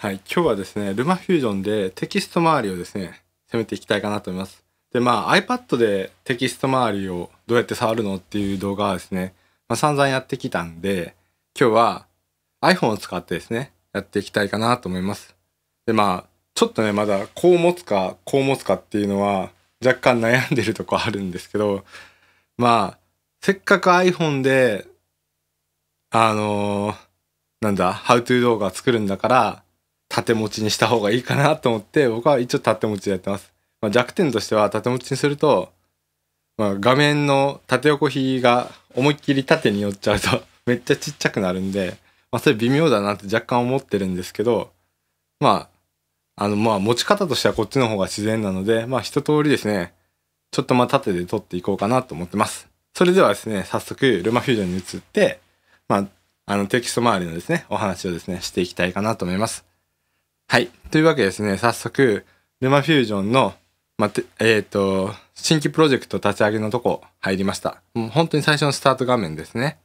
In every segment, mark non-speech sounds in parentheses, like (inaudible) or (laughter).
はい、今日はですね、ルマフュージョンでテキスト周りをですね、攻めていきたいかなと思います。で、まあ iPad でテキスト周りをどうやって触るのっていう動画はですね、まあ、散々やってきたんで、今日は iPhone を使ってですね、やっていきたいかなと思います。で、まあ、ちょっとね、まだこう持つか、こう持つかっていうのは若干悩んでるとこあるんですけど、まあ、せっかく iPhone で、あのー、なんだ、How to 動画作るんだから、縦持ちにした方がいいかなと思って僕は一応縦持ちでやってます、まあ、弱点としては縦持ちにすると、まあ、画面の縦横比が思いっきり縦に寄っちゃうと (laughs) めっちゃちっちゃくなるんで、まあ、それ微妙だなって若干思ってるんですけどまああのまあ持ち方としてはこっちの方が自然なのでまあ一通りですねちょっとまあ縦で取っていこうかなと思ってますそれではですね早速ルマフュージョンに移ってまああのテキスト周りのですねお話をですねしていきたいかなと思いますはい。というわけですね、早速、沼フュージョンの、ま、えっ、ー、と、新規プロジェクト立ち上げのとこ入りました。もう本当に最初のスタート画面ですね。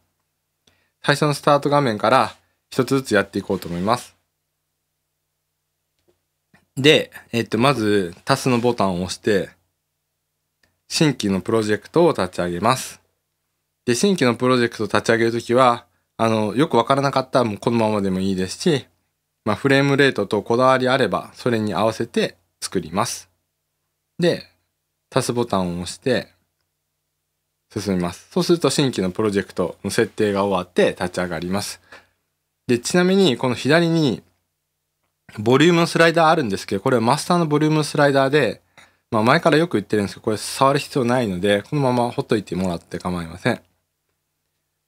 最初のスタート画面から一つずつやっていこうと思います。で、えっ、ー、と、まず、タスのボタンを押して、新規のプロジェクトを立ち上げます。で、新規のプロジェクトを立ち上げるときは、あの、よくわからなかったらもうこのままでもいいですし、まあ、フレームレートとこだわりあれば、それに合わせて作ります。で、足すボタンを押して、進みます。そうすると新規のプロジェクトの設定が終わって立ち上がります。で、ちなみにこの左にボリュームのスライダーあるんですけど、これはマスターのボリュームスライダーで、まあ前からよく言ってるんですけど、これ触る必要ないので、このままほっといてもらって構いません。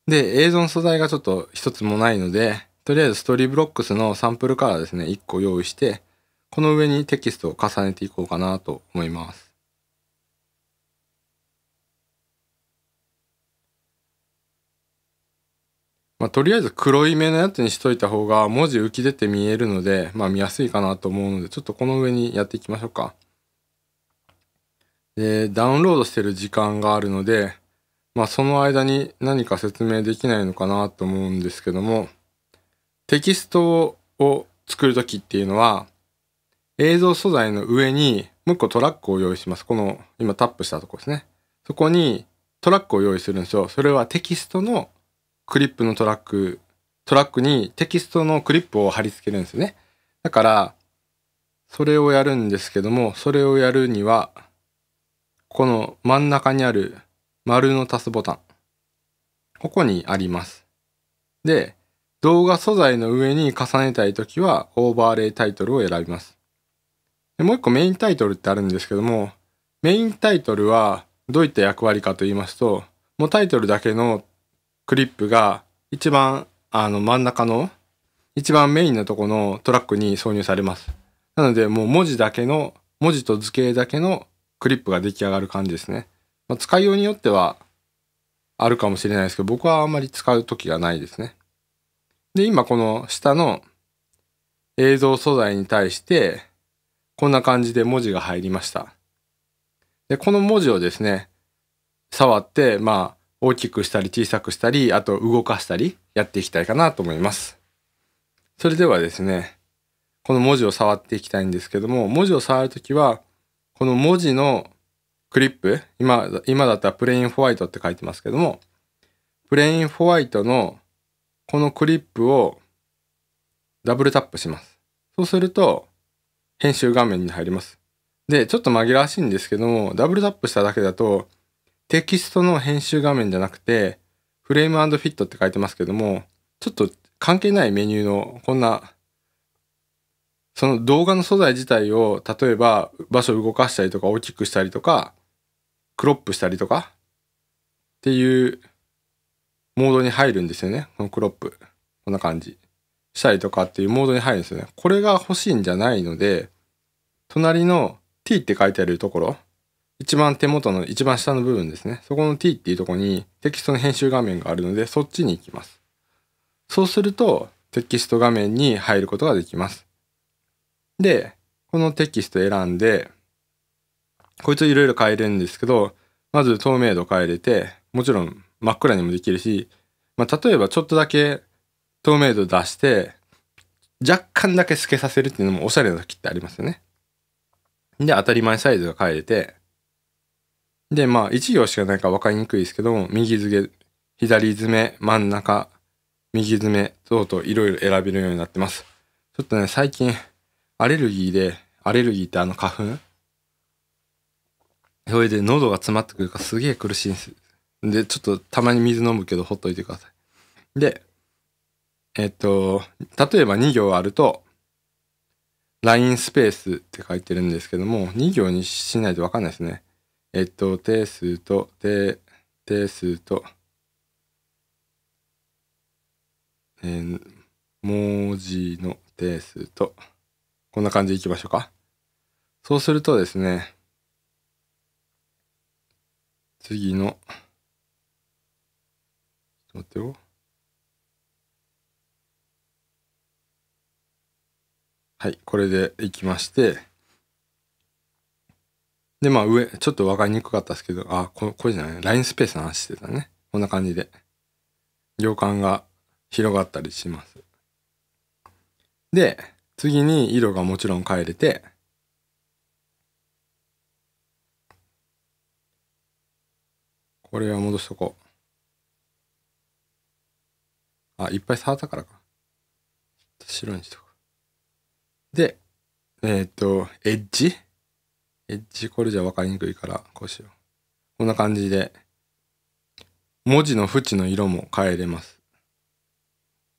で、映像の素材がちょっと一つもないので、とりあえずストーリーブロックスのサンプルからですね、1個用意して、この上にテキストを重ねていこうかなと思います。まあ、とりあえず黒い目のやつにしといた方が文字浮き出て見えるので、まあ、見やすいかなと思うので、ちょっとこの上にやっていきましょうか。で、ダウンロードしてる時間があるので、まあ、その間に何か説明できないのかなと思うんですけども、テキストを作るときっていうのは、映像素材の上にもう一個トラックを用意します。この今タップしたとこですね。そこにトラックを用意するんですよ。それはテキストのクリップのトラック、トラックにテキストのクリップを貼り付けるんですよね。だから、それをやるんですけども、それをやるには、この真ん中にある丸の足すボタン。ここにあります。で、動画素材の上に重ねたいときはオーバーレイタイトルを選びます。でもう一個メインタイトルってあるんですけども、メインタイトルはどういった役割かと言いますと、もうタイトルだけのクリップが一番あの真ん中の一番メインのとこのトラックに挿入されます。なのでもう文字だけの、文字と図形だけのクリップが出来上がる感じですね。まあ、使いようによってはあるかもしれないですけど、僕はあんまり使う時がないですね。で、今この下の映像素材に対して、こんな感じで文字が入りました。で、この文字をですね、触って、まあ、大きくしたり小さくしたり、あと動かしたりやっていきたいかなと思います。それではですね、この文字を触っていきたいんですけども、文字を触るときは、この文字のクリップ、今、今だったらプレインホワイトって書いてますけども、プレインホワイトのこのクリップをダブルタップします。そうすると、編集画面に入ります。で、ちょっと紛らわしいんですけども、ダブルタップしただけだと、テキストの編集画面じゃなくて、フレームフィットって書いてますけども、ちょっと関係ないメニューの、こんな、その動画の素材自体を、例えば場所を動かしたりとか大きくしたりとか、クロップしたりとか、っていうモードに入るんですよね。このクロップ。こんな感じ。したりとかっていうモードに入るんですよね。これが欲しいんじゃないので、隣の t って書いてあるところ、一番手元の一番下の部分ですね。そこの t っていうとこにテキストの編集画面があるので、そっちに行きます。そうすると、テキスト画面に入ることができます。で、このテキスト選んで、こいついろいろ変えれるんですけど、まず透明度変えれて、もちろん真っ暗にもできるし、まあ、例えばちょっとだけ透明度出して若干だけ透けさせるっていうのもおしゃれな時ってありますよね。で当たり前サイズが変えてでまあ1行しかないか分かりにくいですけども右付け左詰め真ん中右詰め等々いろいろ選べるようになってます。ちょっとね最近アレルギーでアレルギーってあの花粉それで喉が詰まってくるからすげえ苦しいんですで、ちょっとたまに水飲むけどほっといてください。で、えっと、例えば2行あると、line スペースって書いてるんですけども、2行にしないとわかんないですね。えっと、定数と、定、定数と、えー、文字の定数と、こんな感じでいきましょうか。そうするとですね、次の、はい、これでいきまして、で、まあ上、ちょっと分かりにくかったですけど、あ、ここれじゃない、LINE スペースの話してたね。こんな感じで、行間が広がったりします。で、次に色がもちろん変えれて、これは戻しとこう。あ、いっぱい触ったからか。白にしとく。で、えー、っと、エッジエッジこれじゃ分かりにくいから、こうしよう。こんな感じで、文字の縁の色も変えれます。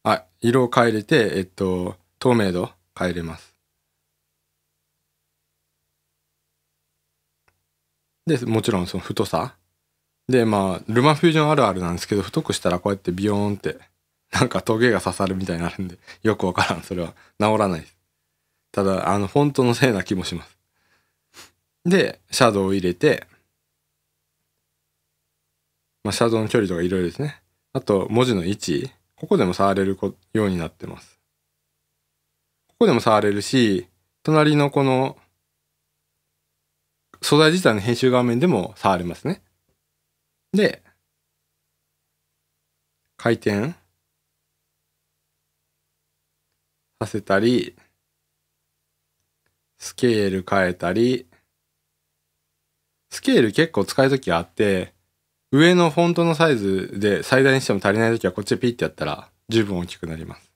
あ、色を変えれて、えっと、透明度変えれます。で、もちろんその太さ。で、まあ、ルマフュージョンあるあるなんですけど、太くしたらこうやってビヨーンってなんかトゲが刺さるみたいになるんで、(laughs) よくわからん。それは治らないです。ただ、あの、フォントのせいな気もします。で、シャドウを入れて、まあ、シャドウの距離とかいろいろですね。あと、文字の位置。ここでも触れるようになってます。ここでも触れるし、隣のこの、素材自体の編集画面でも触れますね。で、回転。させたり、スケール変えたり、スケール結構使う時あって、上のフォントのサイズで最大にしても足りない時はこっちでピッてやったら十分大きくなります。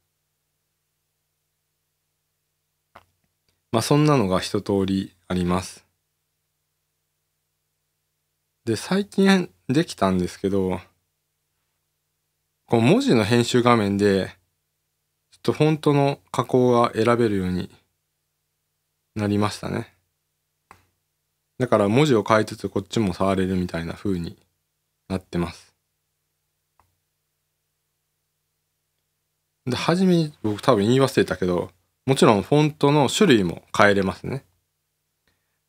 まあそんなのが一通りあります。で、最近できたんですけど、こう文字の編集画面でっとフォントの加工が選べるようになりましたね。だから文字を変えつつこっちも触れるみたいな風になってます。で、初めに僕多分言い忘れたけど、もちろんフォントの種類も変えれますね。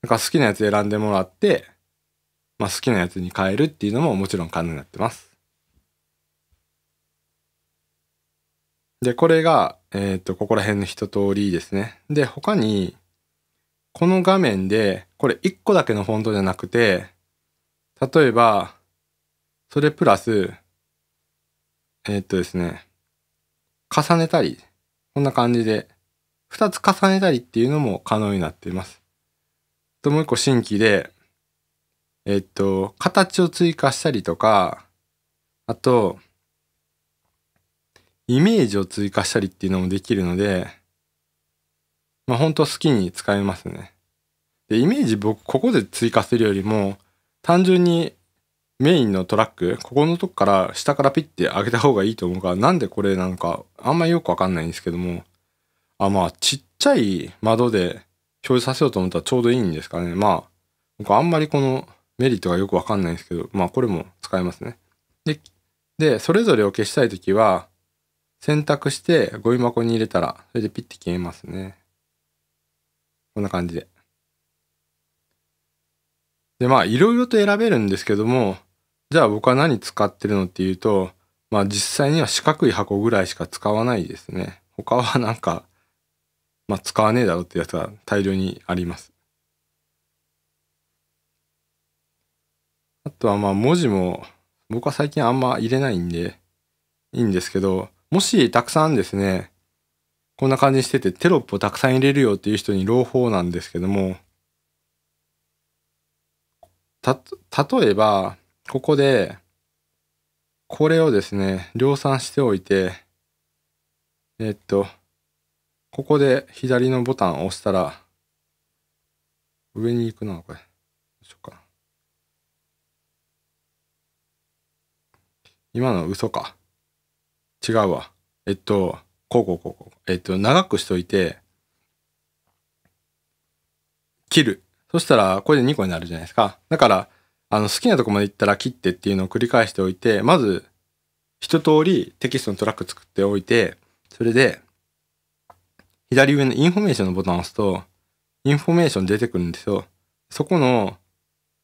だから好きなやつ選んでもらって、まあ、好きなやつに変えるっていうのももちろん可能になってます。で、これが、えっ、ー、と、ここら辺の一通りですね。で、他に、この画面で、これ1個だけのフォントじゃなくて、例えば、それプラス、えっ、ー、とですね、重ねたり、こんな感じで、2つ重ねたりっていうのも可能になっています。と、もう1個新規で、えっ、ー、と、形を追加したりとか、あと、イメージを追加したりっていうのもできるので、まあ本当好きに使えますね。で、イメージ僕ここで追加するよりも、単純にメインのトラック、ここのとこから下からピッて上げた方がいいと思うから、なんでこれなのかあんまよくわかんないんですけども、あ、まあちっちゃい窓で表示させようと思ったらちょうどいいんですかね。まあ、僕あんまりこのメリットがよくわかんないんですけど、まあこれも使えますね。で、でそれぞれを消したいときは、選択してゴミ箱に入れたら、それでピッて消えますね。こんな感じで。で、まあ、いろいろと選べるんですけども、じゃあ僕は何使ってるのっていうと、まあ実際には四角い箱ぐらいしか使わないですね。他はなんか、まあ使わねえだろうってやつは大量にあります。あとはまあ文字も僕は最近あんま入れないんでいいんですけど、もしたくさんですね、こんな感じにしててテロップをたくさん入れるよっていう人に朗報なんですけども、た、例えば、ここで、これをですね、量産しておいて、えっと、ここで左のボタンを押したら、上に行くな、これ。よいしょか今の嘘か。違うわ。えっと、こうこうこうこう。えっと、長くしといて、切る。そしたら、これで2個になるじゃないですか。だから、あの、好きなとこまで行ったら切ってっていうのを繰り返しておいて、まず、一通りテキストのトラック作っておいて、それで、左上のインフォメーションのボタンを押すと、インフォメーション出てくるんですよ。そこの、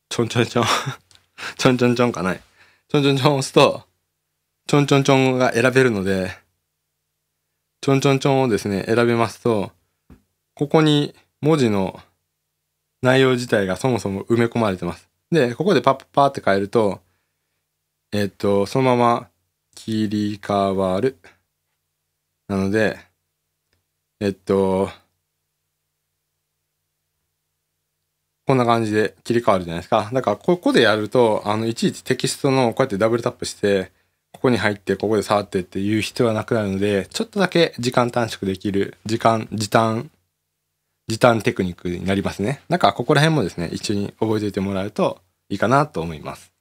ちょんちょんちょん (laughs) ちょんちょんちょんかない。ちょんちょんちょん押すと、ちょんちょんちょんが選べるので、ちょんちょんちょんをですね、選べますと、ここに文字の内容自体がそもそも埋め込まれてます。で、ここでパッパーって変えると、えっと、そのまま切り替わる。なので、えっと、こんな感じで切り替わるじゃないですか。だから、ここでやると、あの、いちいちテキストのこうやってダブルタップして、ここに入ってここで触ってっていう必要はなくなるのでちょっとだけ時間短縮できる時間時短時短テクニックになりますねなんかここら辺もですね一緒に覚えておいてもらうといいかなと思います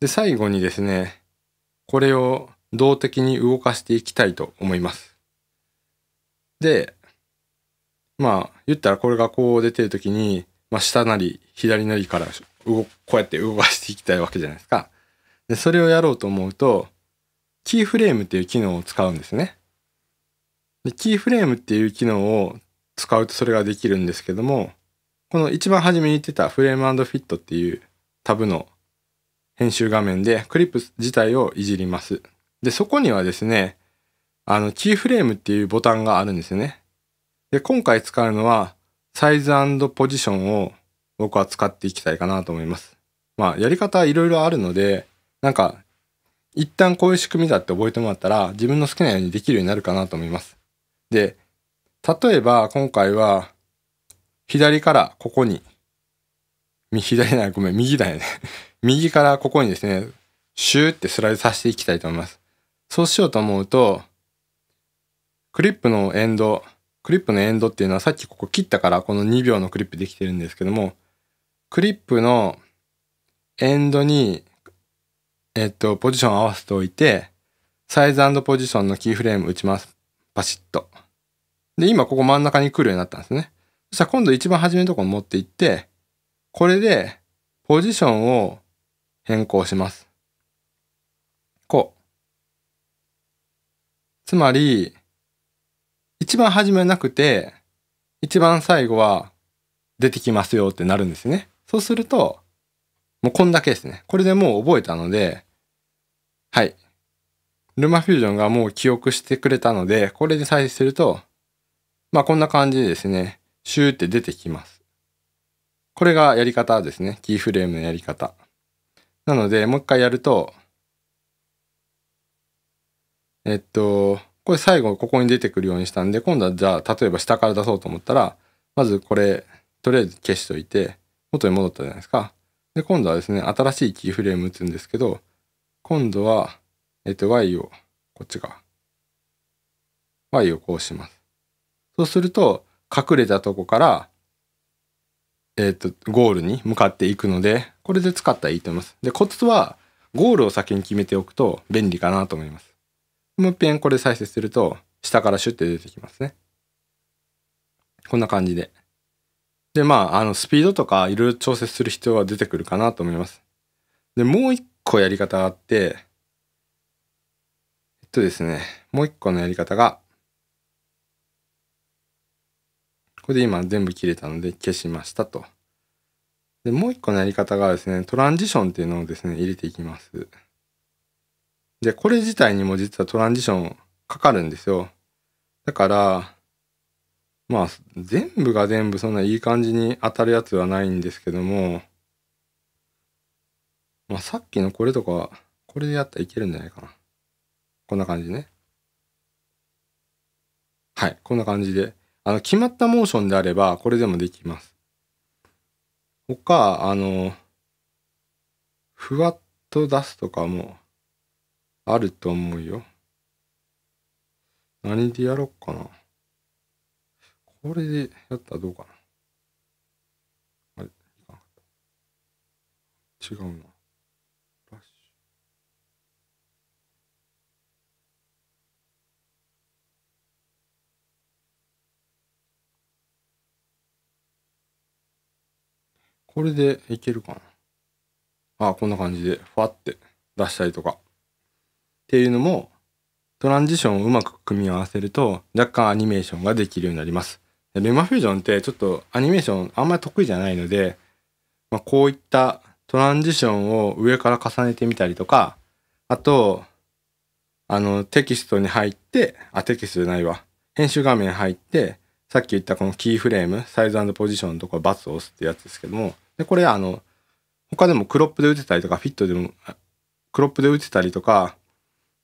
で最後にですねこれを動的に動かしていきたいと思いますでまあ言ったらこれがこう出てる時に、まあ、下なり左なりからこうやって動かしていきたいわけじゃないですかでそれをやろうと思うとキーフレームっていう機能を使うんですね。でキーフレームっていう機能を使うとそれができるんですけどもこの一番初めに言ってたフレームフィットっていうタブの編集画面でクリップ自体をいじります。でそこにはですねあのキーフレームっていうボタンがあるんですよね。で今回使うのはサイズポジションを僕は使っていきたいかなと思います。まあやり方いろいろあるのでなんか、一旦こういう仕組みだって覚えてもらったら、自分の好きなようにできるようになるかなと思います。で、例えば今回は、左からここに、(laughs) 左ない、ごめん、右だよね (laughs) 右からここにですね、シューってスライドさせていきたいと思います。そうしようと思うと、クリップのエンド、クリップのエンドっていうのはさっきここ切ったからこの2秒のクリップできてるんですけども、クリップのエンドにえっと、ポジション合わせておいて、サイズポジションのキーフレーム打ちます。パシッと。で、今ここ真ん中に来るようになったんですね。そしたら今度一番初めのところに持っていって、これでポジションを変更します。こう。つまり、一番初めなくて、一番最後は出てきますよってなるんですね。そうすると、もうこんだけですね。これでもう覚えたので、はい。ルマフュージョンがもう記憶してくれたので、これで再生すると、まあこんな感じでですね、シューって出てきます。これがやり方ですね。キーフレームのやり方。なので、もう一回やると、えっと、これ最後ここに出てくるようにしたんで、今度はじゃあ、例えば下から出そうと思ったら、まずこれ、とりあえず消しといて、元に戻ったじゃないですか。で、今度はですね、新しいキーフレーム打つんですけど、今度は、えっと、y を、こっちが、y をこうします。そうすると、隠れたとこから、えっと、ゴールに向かっていくので、これで使ったらいいと思います。で、コツは、ゴールを先に決めておくと便利かなと思います。もう一遍これ再生すると、下からシュッて出てきますね。こんな感じで。で、まあ、あの、スピードとかいろいろ調節する必要は出てくるかなと思います。で、もう一個やり方があって、えっとですね、もう一個のやり方が、これで今全部切れたので消しましたと。で、もう一個のやり方がですね、トランジションっていうのをですね、入れていきます。で、これ自体にも実はトランジションかかるんですよ。だから、まあ、全部が全部そんないい感じに当たるやつはないんですけども、まあ、さっきのこれとか、これでやったらいけるんじゃないかな。こんな感じね。はい、こんな感じで。あの、決まったモーションであれば、これでもできます。他、あの、ふわっと出すとかも、あると思うよ。何でやろっかな。これでやったらどうかな。あれ違うな。これでいけるかな。ああ、こんな感じで、ファって出したりとか。っていうのも、トランジションをうまく組み合わせると、若干アニメーションができるようになります。ベマフュージョンってちょっとアニメーションあんまり得意じゃないので、まあ、こういったトランジションを上から重ねてみたりとか、あと、あの、テキストに入って、あ、テキストじゃないわ。編集画面入って、さっき言ったこのキーフレーム、サイズポジションとかツを押すってやつですけども、でこれあの他でもクロップで打てたりとかフィットでもクロップで打てたりとか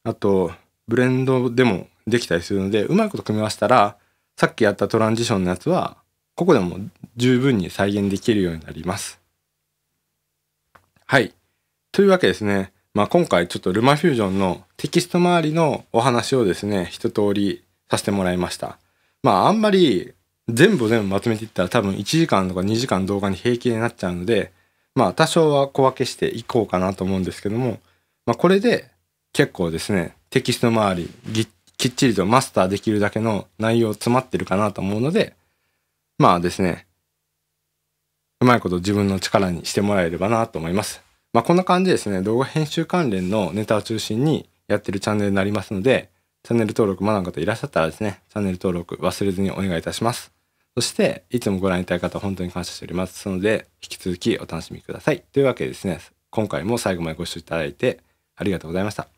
あとブレンドでもできたりするのでうまいこと組み合わせたらさっきやったトランジションのやつはここでも十分に再現できるようになります。はい。というわけですね。まあ、今回ちょっとルマフュージョンのテキスト周りのお話をですね、一通りさせてもらいました。まあ、あんまり全部全部まとめていったら多分1時間とか2時間動画に平気になっちゃうので、まあ多少は小分けしていこうかなと思うんですけども、まあこれで結構ですね、テキスト周りぎ、きっちりとマスターできるだけの内容詰まってるかなと思うので、まあですね、うまいこと自分の力にしてもらえればなと思います。まあこんな感じですね、動画編集関連のネタを中心にやってるチャンネルになりますので、チャンネル登録まだの方いらっしゃったらですね、チャンネル登録忘れずにお願いいたします。そして、いつもご覧いただいた方、本当に感謝しております。ので、引き続きお楽しみください。というわけでですね、今回も最後までご視聴いただいてありがとうございました。